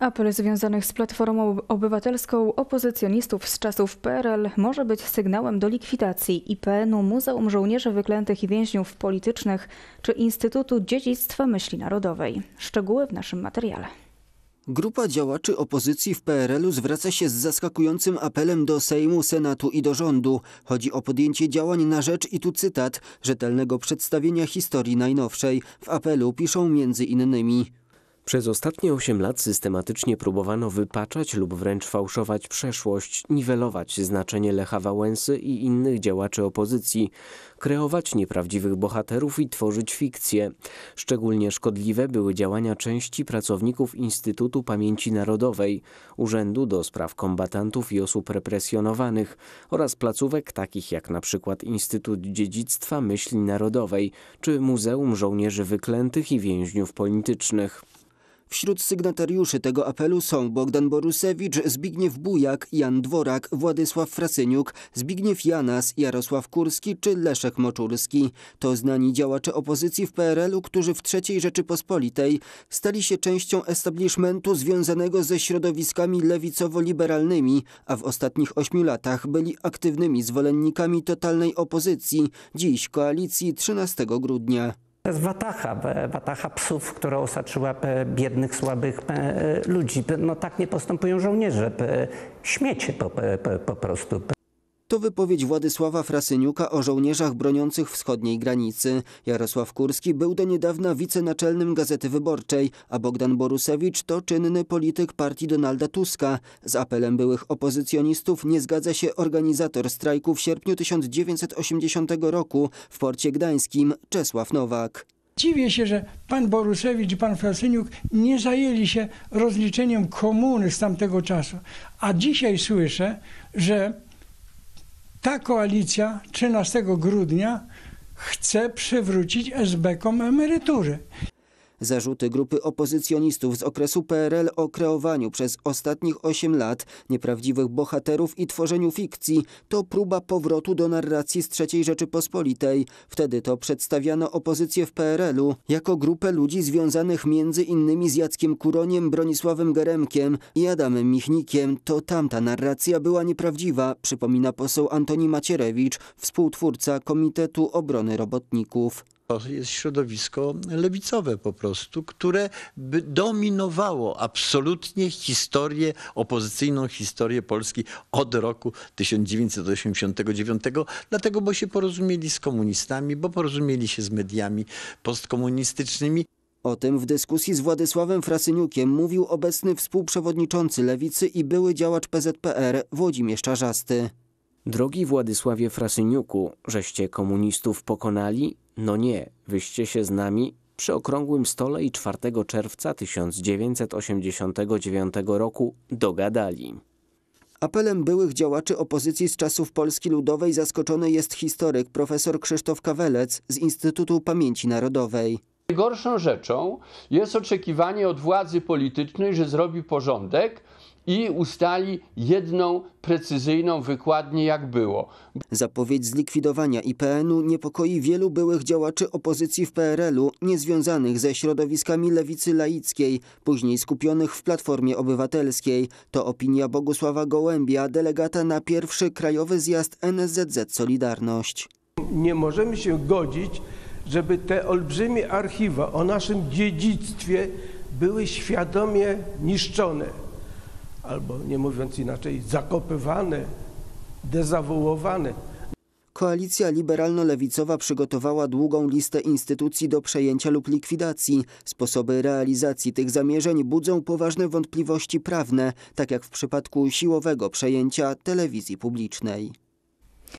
Apel związanych z Platformą Obywatelską opozycjonistów z czasów PRL może być sygnałem do likwidacji IPN-u Muzeum Żołnierzy Wyklętych i Więźniów Politycznych czy Instytutu Dziedzictwa Myśli Narodowej. Szczegóły w naszym materiale. Grupa działaczy opozycji w PRL-u zwraca się z zaskakującym apelem do Sejmu, Senatu i do rządu. Chodzi o podjęcie działań na rzecz, i tu cytat, rzetelnego przedstawienia historii najnowszej. W apelu piszą między innymi przez ostatnie 8 lat systematycznie próbowano wypaczać lub wręcz fałszować przeszłość, niwelować znaczenie Lecha Wałęsy i innych działaczy opozycji, kreować nieprawdziwych bohaterów i tworzyć fikcje. Szczególnie szkodliwe były działania części pracowników Instytutu Pamięci Narodowej, Urzędu do Spraw Kombatantów i Osób Represjonowanych oraz placówek takich jak na przykład Instytut Dziedzictwa Myśli Narodowej czy Muzeum Żołnierzy Wyklętych i Więźniów Politycznych. Wśród sygnatariuszy tego apelu są Bogdan Borusewicz, Zbigniew Bujak, Jan Dworak, Władysław Frasyniuk, Zbigniew Janas, Jarosław Kurski czy Leszek Moczulski. To znani działacze opozycji w PRL-u, którzy w III Rzeczypospolitej stali się częścią establishmentu związanego ze środowiskami lewicowo-liberalnymi, a w ostatnich ośmiu latach byli aktywnymi zwolennikami totalnej opozycji, dziś koalicji 13 grudnia to jest watacha, watacha psów, która osaczyła biednych, słabych e, ludzi. No tak nie postępują żołnierze, śmiecie po, po, po prostu. To wypowiedź Władysława Frasyniuka o żołnierzach broniących wschodniej granicy. Jarosław Kurski był do niedawna wicenaczelnym Gazety Wyborczej, a Bogdan Borusewicz to czynny polityk partii Donalda Tuska. Z apelem byłych opozycjonistów nie zgadza się organizator strajku w sierpniu 1980 roku w porcie gdańskim Czesław Nowak. Dziwię się, że pan Borusewicz i pan Frasyniuk nie zajęli się rozliczeniem komuny z tamtego czasu. A dzisiaj słyszę, że ta koalicja 13 grudnia chce przywrócić SB-kom emerytury. Zarzuty grupy opozycjonistów z okresu PRL o kreowaniu przez ostatnich 8 lat nieprawdziwych bohaterów i tworzeniu fikcji to próba powrotu do narracji z III Rzeczypospolitej. Wtedy to przedstawiano opozycję w PRL-u jako grupę ludzi związanych między innymi z Jackiem Kuroniem, Bronisławem Geremkiem i Adamem Michnikiem. To tamta narracja była nieprawdziwa, przypomina poseł Antoni Macierewicz, współtwórca Komitetu Obrony Robotników. To jest środowisko lewicowe po prostu, które by dominowało absolutnie historię, opozycyjną historię Polski od roku 1989, dlatego bo się porozumieli z komunistami, bo porozumieli się z mediami postkomunistycznymi. O tym w dyskusji z Władysławem Frasyniukiem mówił obecny współprzewodniczący Lewicy i były działacz PZPR Włodzimierz Czarzasty. Drogi Władysławie Frasyniuku, żeście komunistów pokonali, no nie, wyście się z nami przy okrągłym stole i 4 czerwca 1989 roku dogadali. Apelem byłych działaczy opozycji z czasów Polski Ludowej zaskoczony jest historyk profesor Krzysztof Kawelec z Instytutu Pamięci Narodowej. Najgorszą rzeczą jest oczekiwanie od władzy politycznej, że zrobi porządek, i ustali jedną precyzyjną wykładnię, jak było. Zapowiedź zlikwidowania IPN-u niepokoi wielu byłych działaczy opozycji w PRL-u, niezwiązanych ze środowiskami lewicy laickiej, później skupionych w Platformie Obywatelskiej. To opinia Bogusława Gołębia, delegata na pierwszy Krajowy Zjazd NSZZ Solidarność. Nie możemy się godzić, żeby te olbrzymie archiwa o naszym dziedzictwie były świadomie niszczone albo nie mówiąc inaczej, zakopywane, dezawuowane. Koalicja liberalno-lewicowa przygotowała długą listę instytucji do przejęcia lub likwidacji. Sposoby realizacji tych zamierzeń budzą poważne wątpliwości prawne, tak jak w przypadku siłowego przejęcia telewizji publicznej.